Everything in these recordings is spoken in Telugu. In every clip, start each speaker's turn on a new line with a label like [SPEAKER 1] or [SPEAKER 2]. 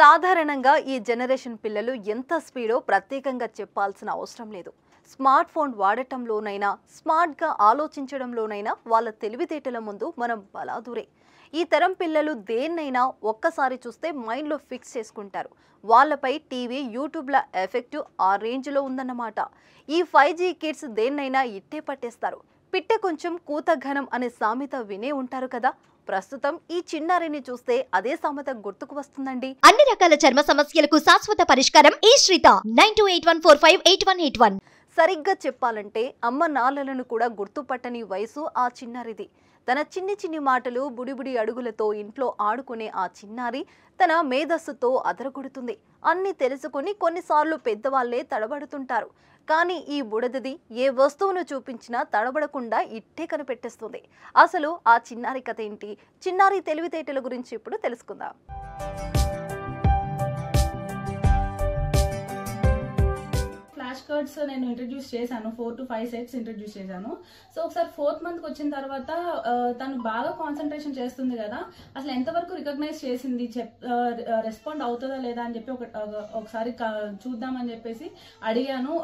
[SPEAKER 1] సాధారణంగా ఈ జనరేషన్ పిల్లలు ఎంత స్పీడో ప్రత్యేకంగా చెప్పాల్సిన అవసరం లేదు స్మార్ట్ ఫోన్ వాడటంలోనైనా స్మార్ట్గా ఆలోచించడంలోనైనా వాళ్ళ తెలివితేటల ముందు మనం బలాదురే ఈ తరం పిల్లలు దేన్నైనా ఒక్కసారి చూస్తే మైండ్లో ఫిక్స్ చేసుకుంటారు వాళ్ళపై టీవీ యూట్యూబ్ల ఎఫెక్ట్ ఆ రేంజ్లో ఉందన్నమాట ఈ ఫైవ్ జీ కిడ్స్ దేన్నైనా ఇట్టే పట్టేస్తారు పిట్ట కొంచెం కూత ఘనం అనే సామెత వినే ఉంటారు కదా ప్రస్తుతం ఈ చిన్నారిని చూస్తే అదే సామెత గుర్తుకు వస్తుందండి అన్ని రకాల చర్మ సమస్యలకు శాశ్వత పరిష్కారం ఈ శ్రీత nine two eight one four five eight one eight one సరిగ్గా చెప్పాలంటే అమ్మ నాలలను కూడా గుర్తుపట్టని వయసు ఆ చిన్నారిది తన చిన్ని చిన్ని మాటలు బుడిబుడి అడుగులతో ఇంట్లో ఆడుకునే ఆ చిన్నారి తన మేధస్సుతో అదరగొడుతుంది అన్ని తెలుసుకొని కొన్నిసార్లు పెద్దవాళ్లే తడబడుతుంటారు కానీ ఈ బుడదది ఏ వస్తువును చూపించినా తడబడకుండా ఇట్టే కనిపెట్టేస్తుంది అసలు ఆ చిన్నారి కథ ఏంటి చిన్నారి తెలివితేటల గురించి ఇప్పుడు తెలుసుకుందాం
[SPEAKER 2] స్కర్ట్స్ నేను ఇంట్రడ్యూస్ చేశాను four to five sets introduce చేశాను సో ఒకసారి ఫోర్త్ మంత్కి వచ్చిన తర్వాత తను బాగా కాన్సన్ట్రేషన్ చేస్తుంది కదా అసలు ఎంతవరకు రికగ్నైజ్ చేసింది చెప్ రెస్పాండ్ అవుతుందా లేదా అని చెప్పి ఒకసారి చూద్దామని చెప్పేసి అడిగాను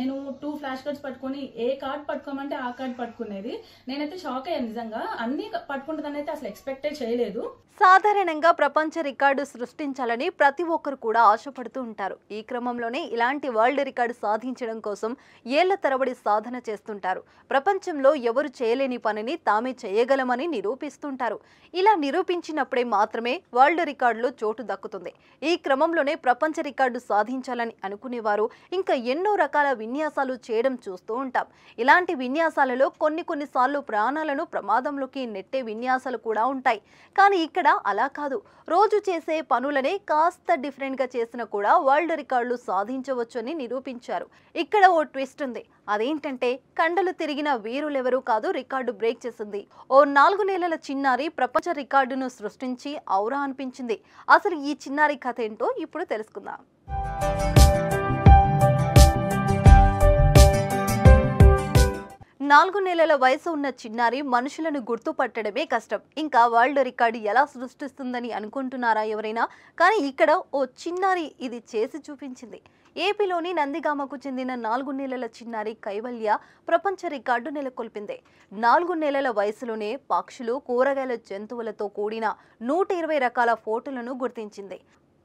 [SPEAKER 2] నేను టూ ఫ్లాష్ కార్డ్స్ పట్టుకొని ఏ కార్డ్ పట్టుకోమంటే ఆ కార్డ్ పట్టుకునేది నేనైతే షాక్ అయ్యాను నిజంగా అన్ని పట్టుకుంటుందని అయితే అసలు ఎక్స్పెక్టే చేయలేదు
[SPEAKER 1] సాధారణంగా ప్రపంచ రికార్డు సృష్టించాలని ప్రతి ఒక్కరు కూడా ఆశపడుతూ ఉంటారు ఈ క్రమంలోనే ఇలాంటి వరల్డ్ రికార్డు సాధించడం కోసం ఏళ్ల తరబడి సాధన చేస్తుంటారు ప్రపంచంలో ఎవరు చేయలేని పనిని తామే చేయగలమని నిరూపిస్తుంటారు ఇలా నిరూపించినప్పుడే మాత్రమే వరల్డ్ రికార్డులో చోటు దక్కుతుంది ఈ క్రమంలోనే ప్రపంచ రికార్డు సాధించాలని అనుకునేవారు ఇంకా ఎన్నో రకాల విన్యాసాలు చేయడం చూస్తూ ఉంటాం ఇలాంటి విన్యాసాలలో కొన్ని కొన్నిసార్లు ప్రాణాలను ప్రమాదంలోకి నెట్టే విన్యాసాలు కూడా ఉంటాయి కానీ ఇక్కడ కూడా అలా కాదు రోజు చేసే పనులనే కాస్త డిఫరెంట్ గా చేసినా కూడా వరల్డ్ రికార్డులు సాధించవచ్చని నిరూపించారు ఇక్కడ ఓ ట్విస్ట్ ఉంది అదేంటంటే కండలు తిరిగిన వీరులెవరూ కాదు రికార్డు బ్రేక్ చేసింది ఓ నాలుగు నెలల చిన్నారి ప్రపంచ రికార్డును సృష్టించి ఔరా అనిపించింది అసలు ఈ చిన్నారి కథ ఏంటో ఇప్పుడు తెలుసుకుందాం నాలుగు నెలల వయసు ఉన్న చిన్నారి మనుషులను గుర్తుపట్టడమే కష్టం ఇంకా వరల్డ్ రికార్డు ఎలా సృష్టిస్తుందని అనుకుంటున్నారా ఎవరైనా కానీ ఇక్కడ ఓ చిన్నారి ఇది చేసి చూపించింది ఏపీలోని నందిగామకు చెందిన నాలుగు నెలల చిన్నారి కైవల్య ప్రపంచ రికార్డు నెలకొల్పింది నాలుగు నెలల వయసులోనే పక్షులు కూరగాయల జంతువులతో కూడిన నూట ఇరవై రకాల ఫోటోలను గుర్తించింది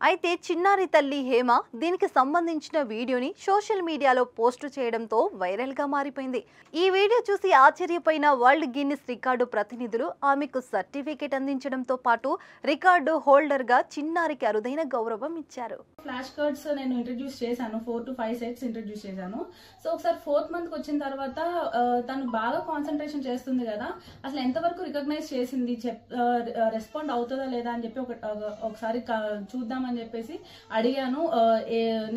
[SPEAKER 1] అయితే చిన్నారి తల్లి హేమ దీనికి సంబంధించిన వీడియోని సోషల్ మీడియాలో పోస్టు చేయడంతో వైరల్గా మారిపోయింది ఈ వీడియో చూసి ఆశ్చర్యపోయిన వరల్డ్ గిన్నిస్ రికార్డు ప్రతినిధులు ఆమెకు సర్టిఫికేట్ అందించడంతో పాటు రికార్డు హోల్డర్గా చిన్నారికి అరుదైన గౌరవం ఇచ్చారు
[SPEAKER 2] ఫ్లాష్ కార్డ్స్ నేను ఇంట్రడ్యూస్ చేశాను four to five sets introduce చేశాను సో ఒకసారి ఫోర్త్ మంత్కి వచ్చిన తర్వాత తను బాగా కాన్సన్ట్రేషన్ చేస్తుంది కదా అసలు ఎంతవరకు రికగ్నైజ్ చేసింది చెప్ రెస్పాండ్ అవుతుందా లేదా అని చెప్పి ఒకసారి చూద్దాం అని చెప్పేసి అడిగాను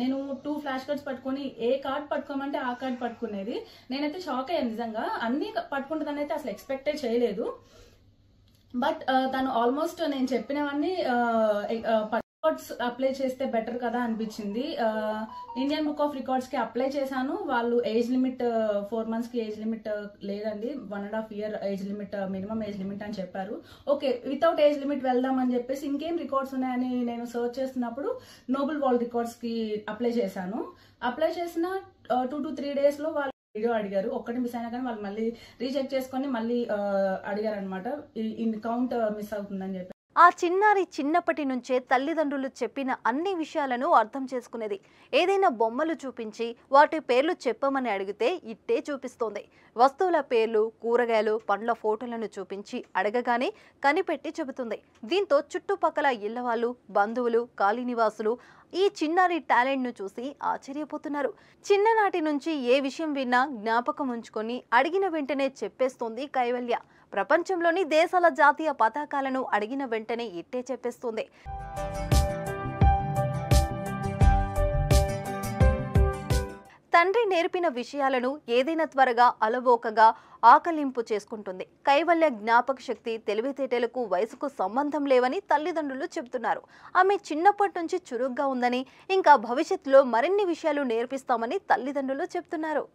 [SPEAKER 2] నేను టూ ఫ్లాష్ కార్డ్స్ పట్టుకొని ఏ కార్డ్ పట్టుకోమంటే ఆ కార్డ్ పట్టుకునేది నేనైతే షాక్ అయ్యాను నిజంగా అన్ని పట్టుకుంటుందని అయితే అసలు ఎక్స్పెక్టే చేయలేదు బట్ తను ఆల్మోస్ట్ నేను చెప్పినవన్నీ రికార్డ్స్ అప్లై చేస్తే బెటర్ కదా అనిపించింది ఇండియన్ బుక్ ఆఫ్ రికార్డ్స్కి అప్లై చేశాను వాళ్ళు ఏజ్ లిమిట్ ఫోర్ మంత్స్కి ఏజ్ లిమిట్ లేదండి one and half year age limit minimum age limit అని చెప్పారు ఓకే వితౌట్ ఏజ్ లిమిట్ వెళ్దాం అని చెప్పేసి ఇంకేం రికార్డ్స్ ఉన్నాయని నేను సర్చ్ చేస్తున్నప్పుడు నోబుల్ వరల్డ్ రికార్డ్స్కి అప్లై చేశాను అప్లై చేసిన టూ టు త్రీ డేస్లో వాళ్ళు వీడియో అడిగారు ఒక్కటి మిస్ అయినా కానీ వాళ్ళు మళ్ళీ రీచెక్ చేసుకొని మళ్ళీ అడిగారు అనమాట ఇన్ కౌంట్ మిస్ అవుతుందని చెప్పి
[SPEAKER 1] ఆ చిన్నారి చిన్నప్పటి నుంచే తల్లిదండ్రులు చెప్పిన అన్ని విషయాలను అర్థం చేసుకునేది ఏదైనా బొమ్మలు చూపించి వాటి పేర్లు చెప్పమని అడిగితే ఇట్టే చూపిస్తోంది వస్తువుల పేర్లు కూరగాయలు పండ్ల ఫోటోలను చూపించి అడగగానే కనిపెట్టి చెబుతుంది దీంతో చుట్టుపక్కల ఇళ్ల వాళ్ళు బంధువులు కాలనీవాసులు ఈ చిన్నారి టాలెంట్ను చూసి ఆశ్చర్యపోతున్నారు చిన్ననాటి నుంచి ఏ విషయం విన్నా జ్ఞాపకం ఉంచుకొని అడిగిన వెంటనే చెప్పేస్తుంది కైవల్య ప్రపంచంలోని దేశాల జాతీయ పతాకాలను అడిగిన వెంటనే ఇట్టే చెప్పేస్తుంది తండ్రి నేర్పిన విషయాలను ఏదైనా త్వరగా అలవోకగా ఆకలింపు చేసుకుంటుంది కైవల్య జ్ఞాపక శక్తి తెలివితేటలకు వయసుకు సంబంధం లేవని తల్లిదండ్రులు చెబుతున్నారు ఆమె చిన్నప్పటి నుంచి చురుగ్గా ఉందని ఇంకా భవిష్యత్తులో మరిన్ని విషయాలు నేర్పిస్తామని తల్లిదండ్రులు చెబుతున్నారు